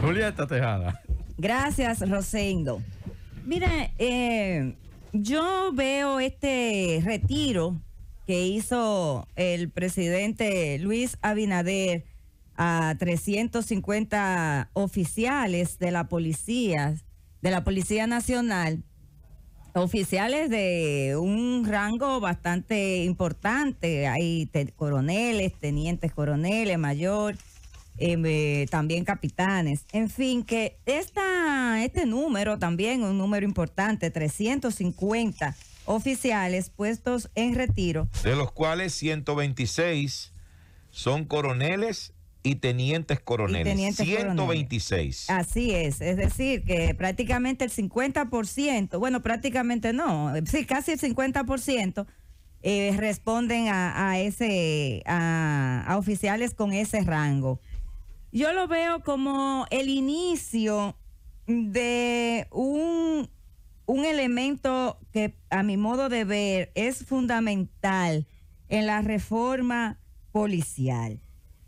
Julieta Tejada. Gracias, Rosendo. Mira, eh, yo veo este retiro que hizo el presidente Luis Abinader a 350 oficiales de la policía, de la Policía Nacional, oficiales de un rango bastante importante, hay coroneles, tenientes coroneles, mayor, Em, eh, también capitanes. En fin, que esta, este número también, un número importante, 350 oficiales puestos en retiro. De los cuales 126 son coroneles y tenientes coroneles. 126. Así es, es decir, que prácticamente el 50%, bueno, prácticamente no, sí, casi el 50%. Eh, responden a, ese a, a oficiales con ese rango yo lo veo como el inicio de un, un elemento que a mi modo de ver es fundamental en la reforma policial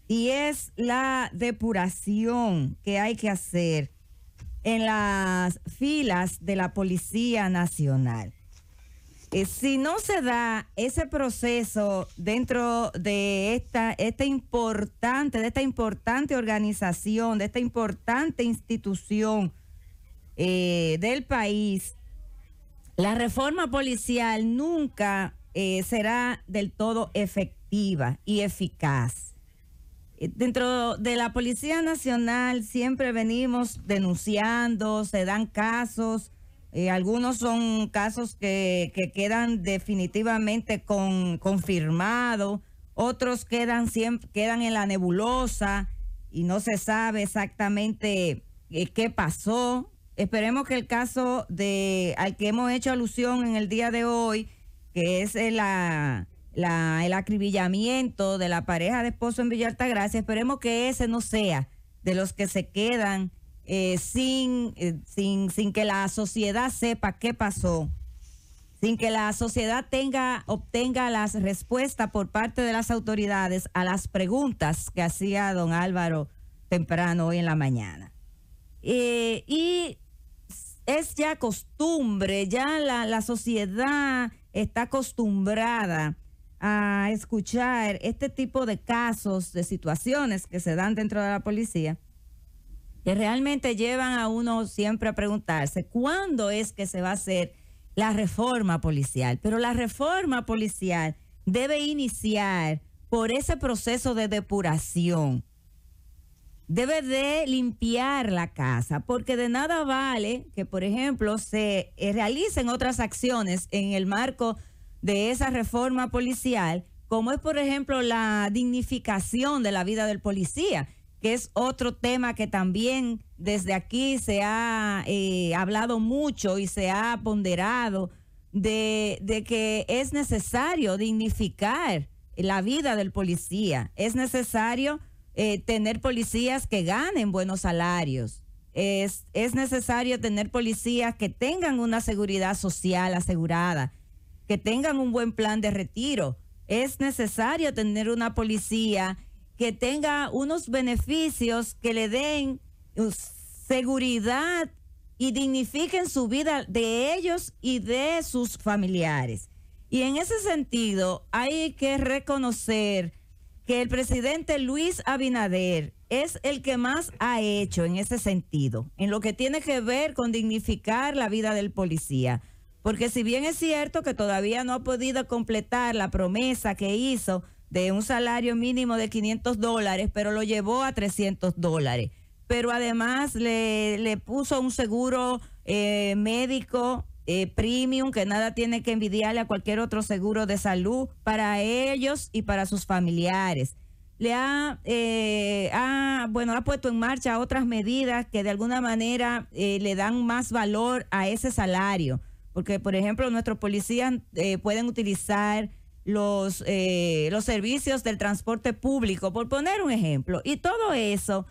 y es la depuración que hay que hacer en las filas de la Policía Nacional. Eh, si no se da ese proceso dentro de esta, importante, de esta importante organización, de esta importante institución eh, del país, la reforma policial nunca eh, será del todo efectiva y eficaz. Dentro de la Policía Nacional siempre venimos denunciando, se dan casos algunos son casos que, que quedan definitivamente con, confirmados, otros quedan, quedan en la nebulosa y no se sabe exactamente eh, qué pasó. Esperemos que el caso de al que hemos hecho alusión en el día de hoy, que es la, el acribillamiento de la pareja de esposo en Villalta Gracia esperemos que ese no sea de los que se quedan eh, eh, sin, sin, que la sociedad sepa qué pasó, sin que la sociedad tenga, obtenga las respuestas por parte de las autoridades a las preguntas que hacía don Álvaro temprano hoy en la mañana. Eh, y es ya costumbre, ya la sociedad está acostumbrada a escuchar este tipo de casos, de situaciones que se dan dentro de la policía que realmente llevan a uno siempre a preguntarse cuándo es que se va a hacer la reforma policial. Pero la reforma policial debe iniciar por ese proceso de depuración. Debe de limpiar la casa, porque de nada vale que, por ejemplo, se eh, realicen otras acciones en el marco de esa reforma policial, como es, por ejemplo, la dignificación de la vida del policía que es otro tema que también desde aquí se ha eh, hablado mucho y se ha ponderado de, que es necesario dignificar la vida del policía, es necesario eh, tener policías que ganen buenos salarios, es, es necesario tener policías que tengan una seguridad social asegurada, que tengan un buen plan de retiro, es necesario tener una policía que tenga unos beneficios que le den uh, seguridad y dignifiquen su vida de ellos y de sus familiares. Y en ese sentido hay que reconocer que el presidente Luis Abinader es el que más ha hecho en ese sentido, en lo que tiene que ver con dignificar la vida del policía. Porque si bien es cierto que todavía no ha podido completar la promesa que hizo de un salario mínimo de 500 dólares, pero lo llevó a 300 dólares. Pero además le, puso un seguro eh, médico eh, premium que nada tiene que envidiarle a cualquier otro seguro de salud para ellos y para sus familiares. Le ha, eh, bueno, ha puesto en marcha otras medidas que de alguna manera le dan más valor a ese salario. Porque, por ejemplo, nuestros policías pueden utilizar los, eh, los servicios del transporte público, por poner un ejemplo. Y todo eso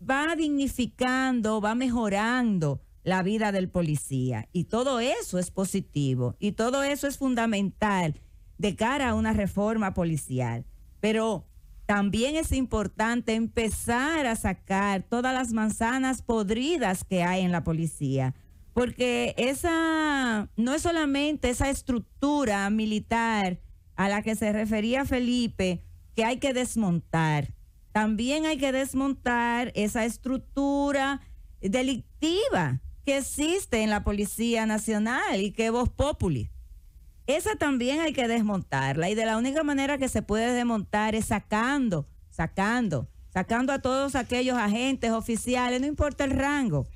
va dignificando, va mejorando la vida del policía. Y todo eso es positivo y todo eso es fundamental de cara a una reforma policial. Pero también es importante empezar a sacar todas las manzanas podridas que hay en la policía. Porque esa no es solamente esa estructura militar a la que se refería Felipe, que hay que desmontar. También hay que desmontar esa estructura delictiva que existe en la Policía Nacional y que vos populi. Esa también hay que desmontarla y de la única manera que se puede desmontar es sacando, sacando, sacando a todos aquellos agentes oficiales, no importa el rango,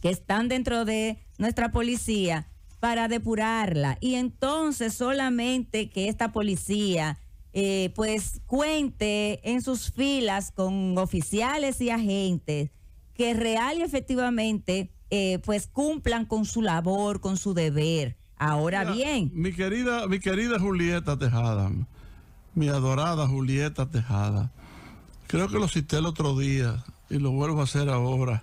que están dentro de nuestra policía para depurarla. Y entonces solamente que esta policía eh, pues cuente en sus filas con oficiales y agentes que real y efectivamente eh, pues cumplan con su labor, con su deber. Ahora bien. Mi querida, mi querida Julieta Tejada, mi adorada Julieta Tejada, creo que lo cité el otro día y lo vuelvo a hacer ahora.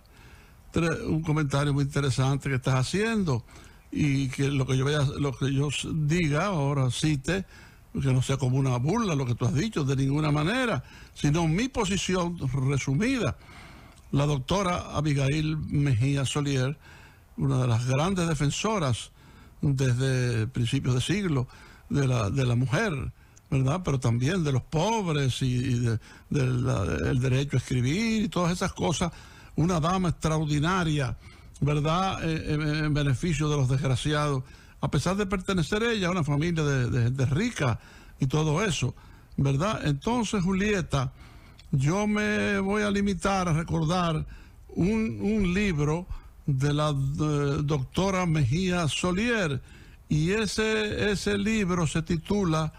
un comentario muy interesante que estás haciendo y que lo que yo vaya, lo que yo diga ahora cite, que no sea como una burla lo que tú has dicho de ninguna manera, sino mi posición resumida. La doctora Abigail Mejía Solier, una de las grandes defensoras desde principios de siglo de la, de la mujer, ¿verdad? Pero también de los pobres y, del derecho a escribir y todas esas cosas. Una dama extraordinaria ¿verdad?, eh, en beneficio de los desgraciados, a pesar de pertenecer ella a una familia de, rica y todo eso, ¿verdad? Entonces, Julieta, yo me voy a limitar a recordar un, un libro de la doctora Mejía Solier, y ese, ese libro se titula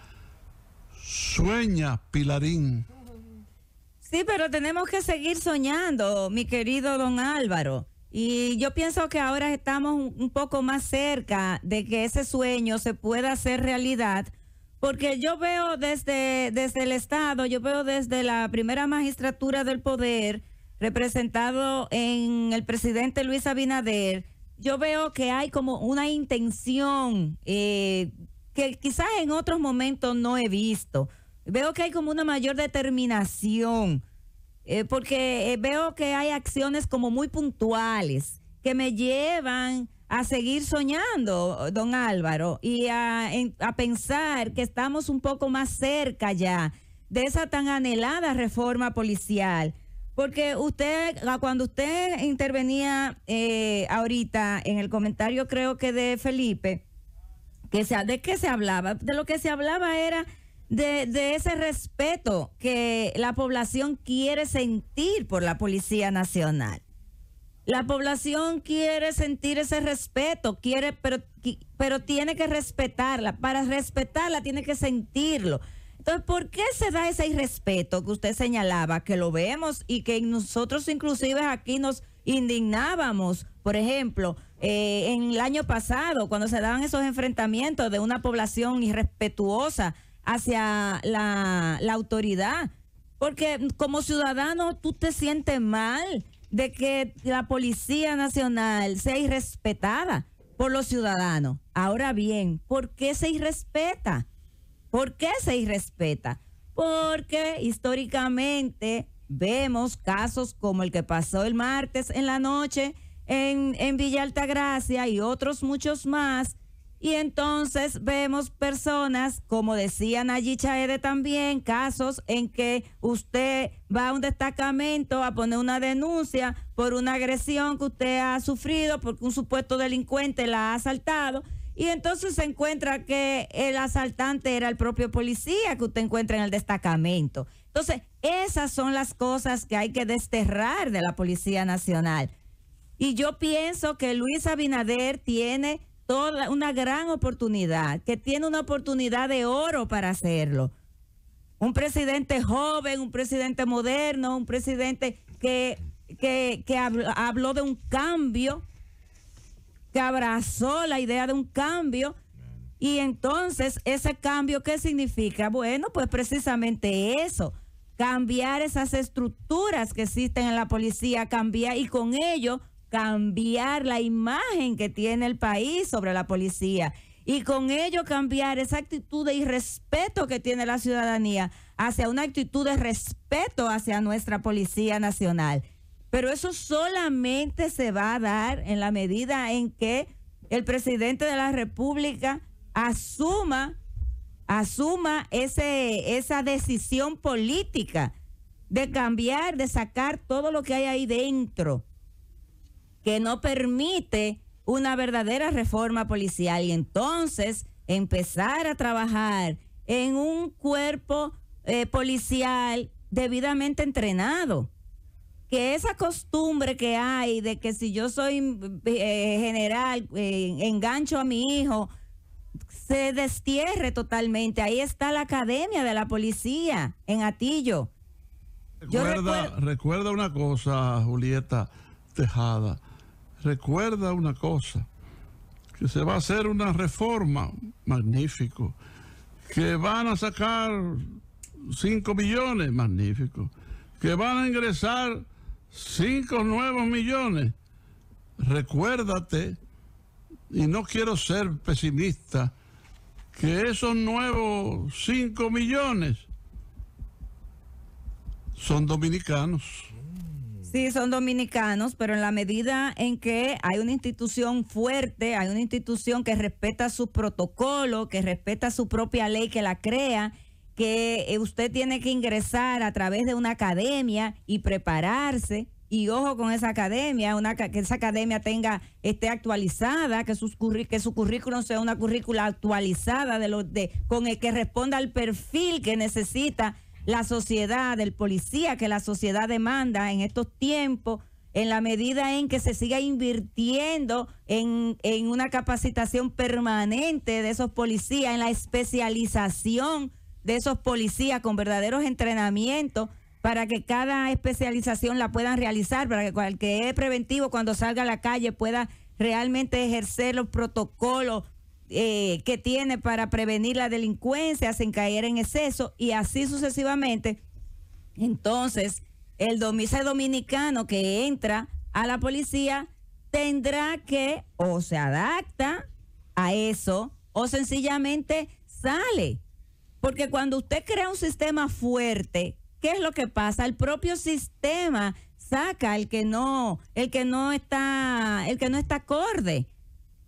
Sueña Pilarín. Sí, pero tenemos que seguir soñando, mi querido don Álvaro. Y yo pienso que ahora estamos un poco más cerca de que ese sueño se pueda hacer realidad, porque yo veo desde, desde el Estado, yo veo desde la primera magistratura del poder, representado en el presidente Luis Abinader, yo veo que hay como una intención eh, que quizás en otros momentos no he visto. Veo que hay como una mayor determinación eh, porque eh, veo que hay acciones como muy puntuales que me llevan a seguir soñando, don Álvaro, y a, pensar que estamos un poco más cerca ya de esa tan anhelada reforma policial. Porque usted, ah, cuando usted intervenía eh, ahorita en el comentario, creo que de Felipe, que ¿de qué se hablaba? De lo que se hablaba era de, ese respeto que la población quiere sentir por la Policía Nacional. La población quiere sentir ese respeto, quiere, pero, tiene que respetarla. Para respetarla tiene que sentirlo. Entonces, ¿por qué se da ese irrespeto que usted señalaba, que lo vemos y que nosotros inclusive aquí nos indignábamos? Por ejemplo, eh, en el año pasado, cuando se daban esos enfrentamientos de una población irrespetuosa hacia la, autoridad. Porque como ciudadano tú te sientes mal de que la Policía Nacional sea irrespetada por los ciudadanos. Ahora bien, ¿por qué se irrespeta? ¿Por qué se irrespeta? Porque históricamente vemos casos como el que pasó el martes en la noche en, en Villa Altagracia y otros muchos más y entonces vemos personas, como decía Nayi Chaede también, casos en que usted va a un destacamento a poner una denuncia por una agresión que usted ha sufrido, porque un supuesto delincuente la ha asaltado. Y entonces se encuentra que el asaltante era el propio policía que usted encuentra en el destacamento. Entonces, esas son las cosas que hay que desterrar de la Policía Nacional. Y yo pienso que Luis Abinader tiene una gran oportunidad, que tiene una oportunidad de oro para hacerlo. Un presidente joven, un presidente moderno, un presidente que, que habló de un cambio, que abrazó la idea de un cambio. Y entonces, ese cambio, ¿qué significa? Bueno, pues precisamente eso, cambiar esas estructuras que existen en la policía, cambiar y con ello cambiar la imagen que tiene el país sobre la policía y con ello cambiar esa actitud de irrespeto que tiene la ciudadanía hacia una actitud de respeto hacia nuestra Policía Nacional. Pero eso solamente se va a dar en la medida en que el presidente de la República asuma, asuma ese, esa decisión política de cambiar, de sacar todo lo que hay ahí dentro que no permite una verdadera reforma policial y entonces empezar a trabajar en un cuerpo eh, policial debidamente entrenado. Que esa costumbre que hay de que si yo soy eh, general, engancho a mi hijo, se destierre totalmente. Ahí está la academia de la policía en Atillo. recuerda una cosa, Julieta Tejada recuerda una cosa, que se va a hacer una reforma, magnífico, que van a sacar 5 millones, magnífico, que van a ingresar 5 nuevos millones, recuérdate, y no quiero ser pesimista, que esos nuevos 5 millones son dominicanos. Sí, son dominicanos, pero en la medida en que hay una institución fuerte, hay una institución que respeta su protocolo, que respeta su propia ley, que la crea, que eh, usted tiene que ingresar a través de una academia y prepararse. Y ojo con esa academia, una, que esa academia tenga, esté actualizada, que, que su currículum sea una currícula actualizada de los de, con el que responda al perfil que necesita la sociedad, el policía que la sociedad demanda en estos tiempos, en la medida en que se siga invirtiendo en, en una capacitación permanente de esos policías, en la especialización de esos policías con verdaderos entrenamientos para que cada especialización la puedan realizar, para que cualquier preventivo cuando salga a la calle pueda realmente ejercer los protocolos eh, que tiene para prevenir la delincuencia sin caer en exceso y así sucesivamente. Entonces, el domicilio dominicano que entra a la policía tendrá que o se adapta a eso o sencillamente sale. Porque cuando usted crea un sistema fuerte, ¿qué es lo que pasa? El propio sistema saca el que no, el que no está, el que no está acorde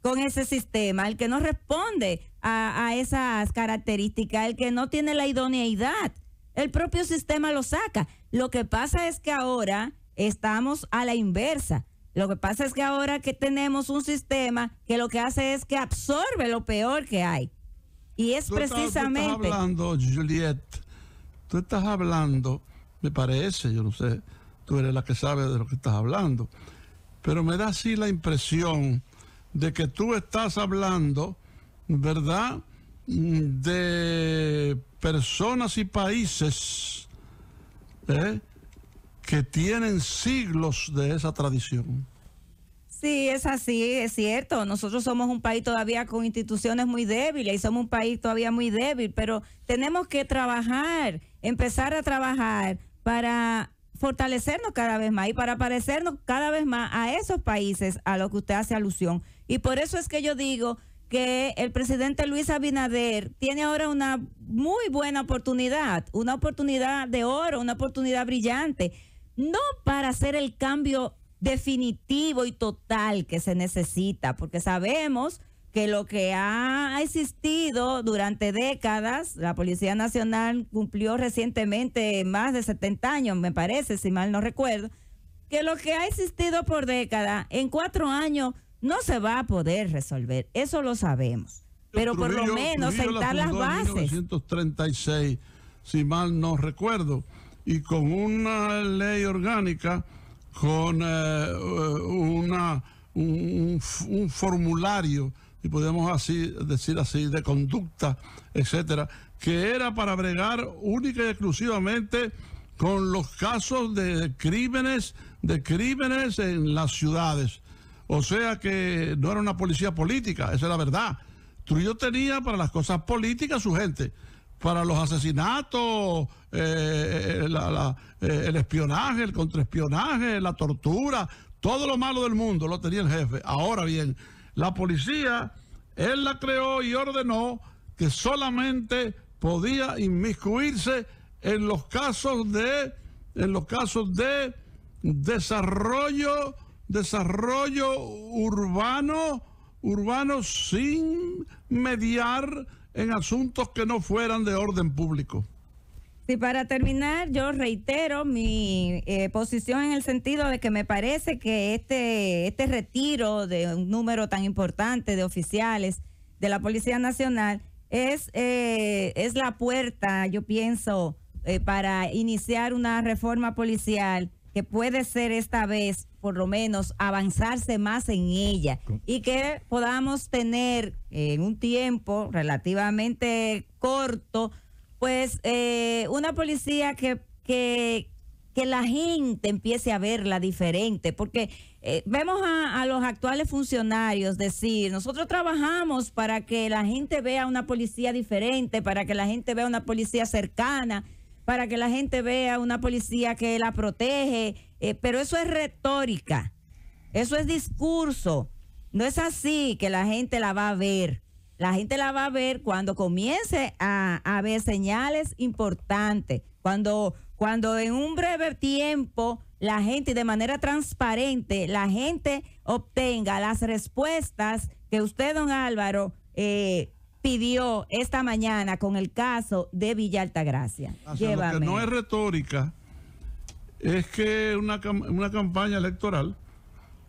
con ese sistema, el que no responde a, esas características, el que no tiene la idoneidad. El propio sistema lo saca. Lo que pasa es que ahora estamos a la inversa. Lo que pasa es que ahora que tenemos un sistema que lo que hace es que absorbe lo peor que hay. Y es precisamente... tú estás hablando, Juliet, tú estás hablando, me parece, yo no sé, tú eres la que sabe de lo que estás hablando, pero me da así la impresión de que tú estás hablando, ¿verdad? Mm, de personas y países ¿eh? que tienen siglos de esa tradición. Sí, es así, es cierto. Nosotros somos un país todavía con instituciones muy débiles y somos un país todavía muy débil, pero tenemos que trabajar, empezar a trabajar para fortalecernos cada vez más y para parecernos cada vez más a esos países a los que usted hace alusión. Y por eso es que yo digo que el presidente Luis Abinader tiene ahora una muy buena oportunidad, una oportunidad de oro, una oportunidad brillante, no para hacer el cambio definitivo y total que se necesita, porque sabemos que lo que ha existido durante décadas, la Policía Nacional cumplió recientemente más de 70 años, me parece, si mal no recuerdo, que lo que ha existido por décadas, en cuatro años no se va a poder resolver, eso lo sabemos. Pero por lo menos sentar las bases. 1936, si mal no recuerdo, y con una ley orgánica, con eh, eh, una, un formulario y podemos así decir así, de conducta, etcétera, que era para bregar única y exclusivamente con los casos de crímenes, de crímenes en las ciudades. O sea que no era una policía política, esa es la verdad. Trujillo tenía para las cosas políticas su gente, para los asesinatos, eh, eh, el espionaje, el contraespionaje, la tortura, todo lo malo del mundo lo tenía el jefe. Ahora bien, la policía, él la creó y ordenó que solamente podía inmiscuirse en los casos de en los casos de desarrollo desarrollo urbano urbano sin mediar en asuntos que no fueran de orden público. Sí, para terminar, yo reitero mi eh, posición en el sentido de que me parece que este, este retiro de un número tan importante de oficiales de la Policía Nacional es, eh, es la puerta, yo pienso, eh, para iniciar una reforma policial que puede ser esta vez, por lo menos, avanzarse más en ella y que podamos tener en un tiempo relativamente corto pues eh, una policía que, la gente empiece a verla diferente, porque eh, vemos a, los actuales funcionarios decir, nosotros trabajamos para que la gente vea una policía diferente, para que la gente vea una policía cercana, para que la gente vea una policía que la protege, eh, pero eso es retórica, eso es discurso, no es así que la gente la va a ver. La gente la va a ver cuando comience a, a ver señales importantes, cuando, cuando en un breve tiempo la gente de manera transparente, la gente obtenga las respuestas que usted, don Álvaro, eh, pidió esta mañana con el caso de Villa Altagracia. Lo que no es retórica, es que una, una campaña electoral,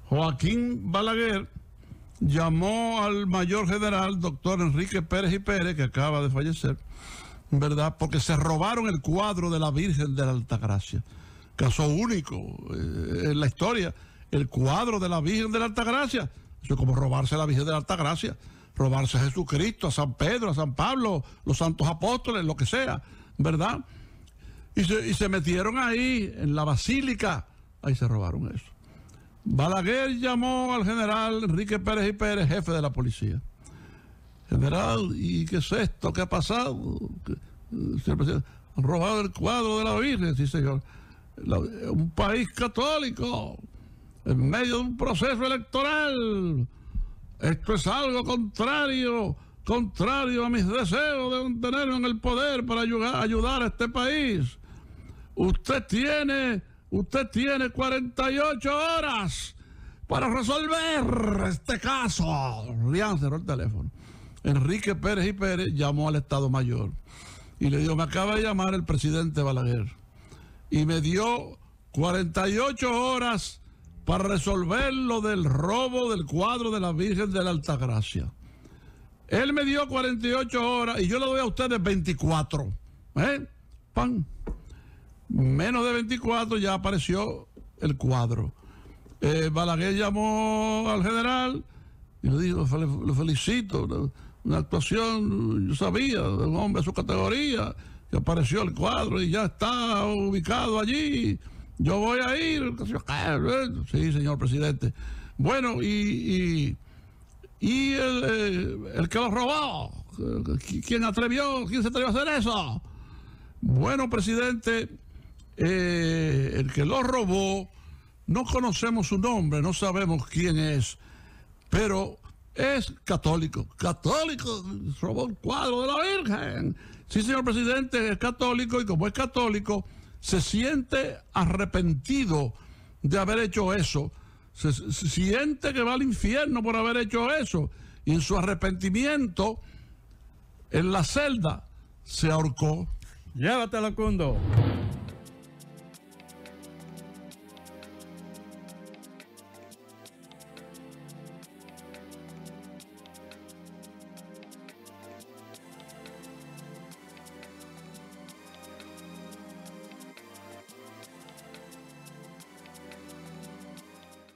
Joaquín Balaguer llamó al mayor general, doctor Enrique Pérez y Pérez, que acaba de fallecer, ¿verdad? Porque se robaron el cuadro de la Virgen de la Altagracia. Caso único eh, en la historia. El cuadro de la Virgen de la Altagracia. Eso es como robarse la Virgen de la Altagracia. Robarse a Jesucristo, a San Pedro, a San Pablo, los santos apóstoles, lo que sea, ¿verdad? Y y se metieron ahí, en la basílica. Ahí se robaron eso. Balaguer llamó al general Enrique Pérez y Pérez, jefe de la policía. General, ¿y qué es esto? ¿Qué ha pasado? Eh, presidente, han robado el cuadro de la Virgen, sí señor. Eh, un país católico, en medio de un proceso electoral. Esto es algo contrario, contrario a mis deseos de mantenerme en el poder para ayudar a este país. Usted tiene Usted tiene 48 horas para resolver este caso. Rian cerró el teléfono. Enrique Pérez y Pérez llamó al Estado Mayor y le dijo, me acaba de llamar el presidente Balaguer y me dio 48 horas para resolver lo del robo del cuadro de la Virgen de la Altagracia. Él me dio 48 horas y yo le doy a ustedes 24. ¿Eh? ¡Pam! Menos de 24 ya apareció el cuadro. Eh, Balaguer llamó al general y le dijo, lo felicito, una, actuación, yo sabía, de un hombre de su categoría, que apareció el cuadro y ya está ubicado allí. Yo voy a ir. Sí, señor presidente. Bueno, y, y, el, eh, el, que lo robó, ¿quién atrevió? ¿Quién se atrevió a hacer eso? Bueno, presidente, eh, el que lo robó, no conocemos su nombre, no sabemos quién es, pero es católico. Católico, robó el cuadro de la Virgen. Sí, señor presidente, es católico y como es católico, se siente arrepentido de haber hecho eso. Se, siente que va al infierno por haber hecho eso. Y en su arrepentimiento, en la celda, se ahorcó. Llévatelo, Cundo.